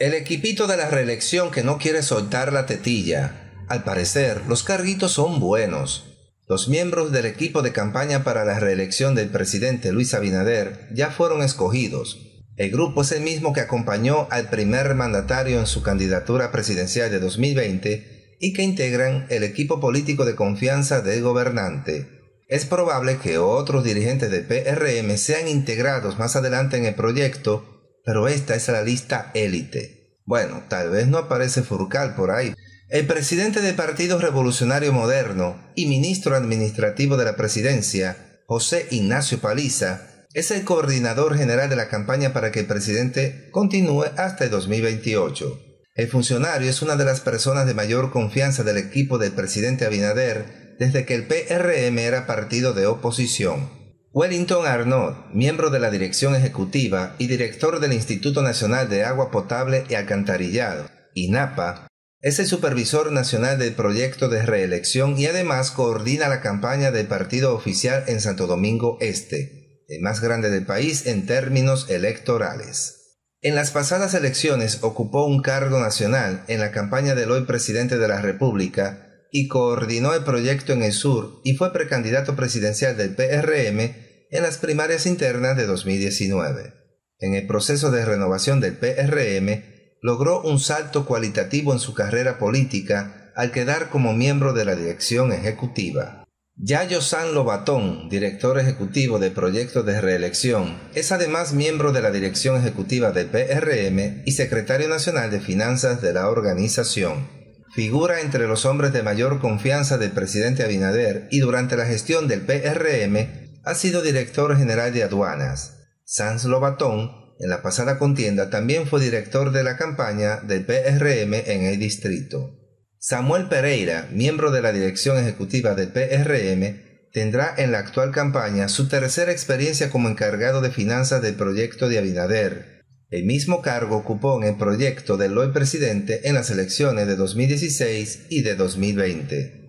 El equipito de la reelección que no quiere soltar la tetilla. Al parecer, los carguitos son buenos. Los miembros del equipo de campaña para la reelección del presidente Luis Abinader ya fueron escogidos. El grupo es el mismo que acompañó al primer mandatario en su candidatura presidencial de 2020 y que integran el equipo político de confianza del gobernante. Es probable que otros dirigentes de PRM sean integrados más adelante en el proyecto pero esta es la lista élite. Bueno, tal vez no aparece Furcal por ahí. El presidente del Partido Revolucionario Moderno y ministro administrativo de la presidencia, José Ignacio Paliza, es el coordinador general de la campaña para que el presidente continúe hasta el 2028. El funcionario es una de las personas de mayor confianza del equipo del presidente Abinader desde que el PRM era partido de oposición. Wellington Arnold, miembro de la dirección ejecutiva y director del Instituto Nacional de Agua Potable y Alcantarillado, INAPA, es el supervisor nacional del proyecto de reelección y además coordina la campaña del partido oficial en Santo Domingo Este, el más grande del país en términos electorales. En las pasadas elecciones ocupó un cargo nacional en la campaña del hoy presidente de la República y coordinó el proyecto en el sur y fue precandidato presidencial del PRM en las primarias internas de 2019. En el proceso de renovación del PRM, logró un salto cualitativo en su carrera política al quedar como miembro de la dirección ejecutiva. Yayo San Lobatón, director ejecutivo de Proyecto de Reelección, es además miembro de la dirección ejecutiva del PRM y secretario nacional de finanzas de la organización figura entre los hombres de mayor confianza del presidente Abinader y durante la gestión del PRM ha sido director general de aduanas. Sanz Lobatón, en la pasada contienda, también fue director de la campaña del PRM en el distrito. Samuel Pereira, miembro de la dirección ejecutiva del PRM, tendrá en la actual campaña su tercera experiencia como encargado de finanzas del proyecto de Abinader. El mismo cargo ocupó en el proyecto del hoy presidente en las elecciones de 2016 y de 2020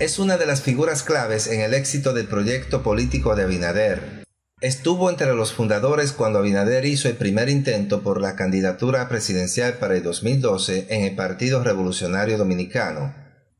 es una de las figuras claves en el éxito del proyecto político de Abinader. Estuvo entre los fundadores cuando Abinader hizo el primer intento por la candidatura presidencial para el 2012 en el Partido Revolucionario Dominicano.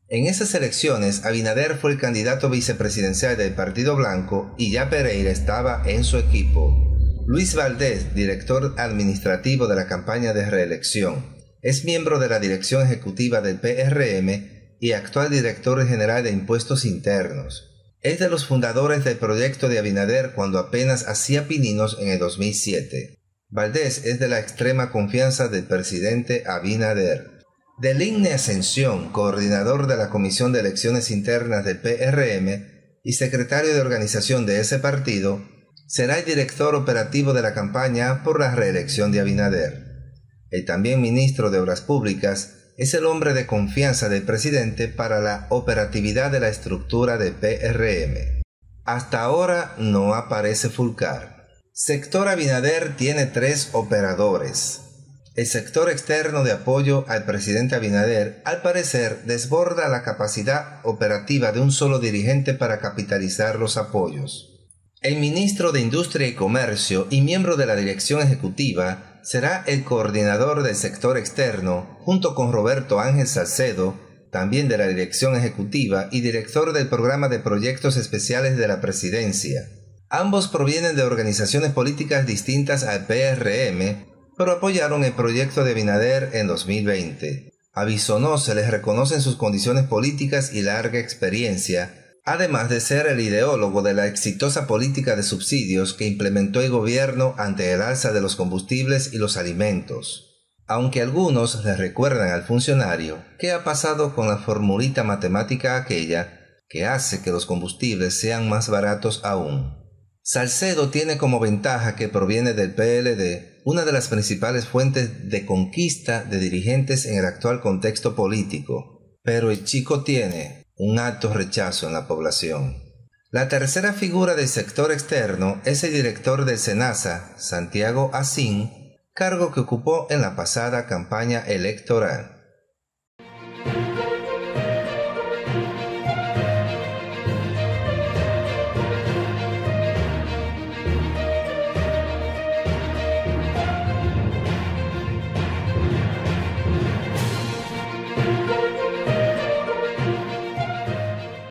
En esas elecciones, Abinader fue el candidato vicepresidencial del Partido Blanco y ya Pereira estaba en su equipo. Luis Valdés, director administrativo de la campaña de reelección, es miembro de la dirección ejecutiva del PRM y actual director general de Impuestos Internos. Es de los fundadores del proyecto de Abinader cuando apenas hacía pininos en el 2007. Valdés es de la extrema confianza del presidente Abinader. Deligne Ascensión, coordinador de la Comisión de Elecciones Internas del PRM y secretario de organización de ese partido, será el director operativo de la campaña por la reelección de Abinader. El también ministro de Obras Públicas es el hombre de confianza del presidente para la operatividad de la estructura de PRM. Hasta ahora no aparece Fulcar. Sector Abinader tiene tres operadores. El sector externo de apoyo al presidente Abinader al parecer desborda la capacidad operativa de un solo dirigente para capitalizar los apoyos. El ministro de Industria y Comercio y miembro de la dirección ejecutiva será el coordinador del sector externo, junto con Roberto Ángel Salcedo, también de la Dirección Ejecutiva y director del Programa de Proyectos Especiales de la Presidencia. Ambos provienen de organizaciones políticas distintas al PRM, pero apoyaron el proyecto de Binader en 2020. A se les reconocen sus condiciones políticas y larga experiencia, además de ser el ideólogo de la exitosa política de subsidios que implementó el gobierno ante el alza de los combustibles y los alimentos. Aunque algunos le recuerdan al funcionario qué ha pasado con la formulita matemática aquella que hace que los combustibles sean más baratos aún. Salcedo tiene como ventaja que proviene del PLD, una de las principales fuentes de conquista de dirigentes en el actual contexto político. Pero el chico tiene, un alto rechazo en la población. La tercera figura del sector externo es el director de SENASA, Santiago Asín, cargo que ocupó en la pasada campaña electoral.